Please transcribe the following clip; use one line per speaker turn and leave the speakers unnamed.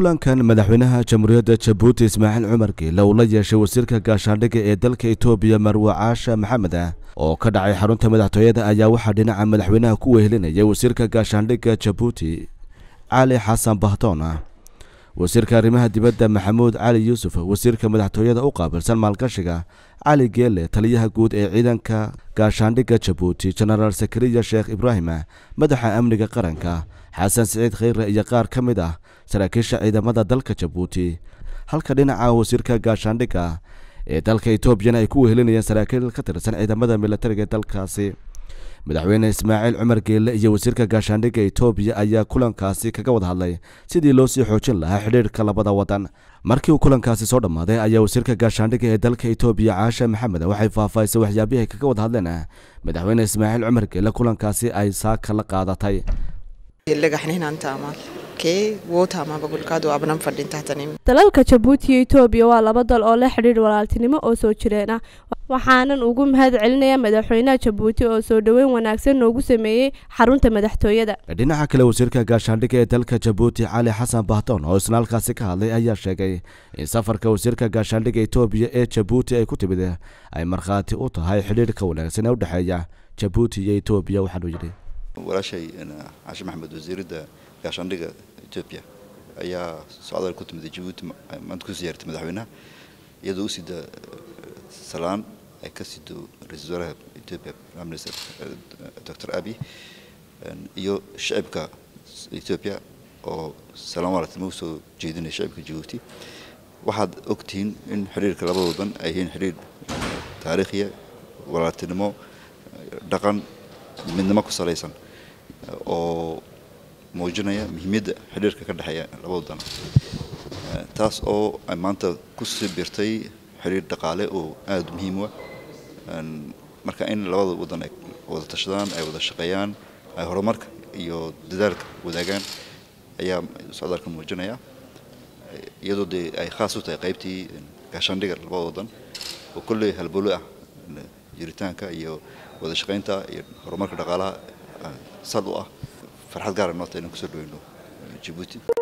kulankan madaxweynaha jamhuuriyadda jabuuti ismaaciil cumar geele uu la yeeshay wasiirka gaashaandhigga ee dalka etoobiya marwe caasha maxamed ah oo ka dhacay xarunta madaxtooyada ayaa waxaa dhinaca madaxweynaha ku wehelinaya wasiirka gaashaandhigga jabuuti cali xasan bahdoon ah wasiirka arrimaha dibadda maxamuud cali yuusuf wasiirka madaxtooyada u qaabilsan maalgashiga cali geele taliyaha guud ee ciidanka gaashaandhigga jabuuti jenaraal sakariya sheekh ibraahim madaxa amniga qaranka xasan siciid khayre iyo qaar ka mid ah saraakiisha ciidamada dalka jabuuti halka dhinaca wasiirka gaashaandhigga ee dalka etoobiyana ay ku wehelinayeen saraakiil ka tirsan ciidamada milatariga ee dalkaasi madaxweyne ismaaciil cumar geelle iyo wasiirka gaashaandhigga etoobiya ayaa kulankaasi kaga wada hadlay sidii loo sii xoojin lahaa xidhiirka labada wadan markii uu kulankaasi soo dhammaaday ayaa wasiirka gaashaandhigga ee dalka etoobiya caasha maxamed waxay faahfaahisay waxyaabihi kaga wada hadleen madaxweyne ismaaciil cumar geelle kulankaasi ay saaka la qaadatay
dalalka jabuuti iyo etoobiya waa laba dal oo leh xidhiir walaaltinimo oo soo jireen ah waxaanan ugu mahad celinayaa madaxweynaha jabuuti oo soo dhoweyn wanaagsan noogu sameeyey xarunta madaxtooyada
dhinaca kale wasiirka gaashaandhigga ee dalka jabuuti cali xasan bahton oo isna halkaasi ka hadlay ayaa sheegay in safarka wasiirka gaashaandhigga etoobiya ee jabuuti ay ku timid ay markhaati u tahay xidhiirka wanaagsan ee udhexeeya jabuuti iyo etoobiya waxaanu yidhi
walaashay caashi maxamed wasiiradda gaashaandhigga etoobiya ayaa socdaal ku timid jabuuti maanta ku siyaartay madaxweynaha iyadoo u salaan ay ka sido doo ra-iisul wasaaraha etoobiya prime minister uh, doctor abi iyo shicibka etoobiya oo salaam aleykum ma usoo jeedinaya shicibka jabuuti waxaad ogtihiin in xiriirka labada wadan ay yihiin xiriir uh, taariikhiya walaaltinimo uh, dhaqan midnimo ku salaysan oo muujinaya muhiimiyadda xidhiirka ka dhexeeya labada wadan taas oo ay maanta kusii birtay xiriir dhaqaale oo aada muhiim u ah marka in labada wadan ay wada tashadaan ay wada shaqeeyaan ay horumarka iyo dadaalka wadaagaan ayaa socdaalka muujinaya iyadoo dee ay khaas u tahay qaybtii gaashaandhiga labada wadan oo kolley halbolo ah jiritaanka iyo wada shaqaynta iyo horumarka dhaqaalaha sad u ah farxad gaara ah noota inaan kusoo dhaweyno jibuuti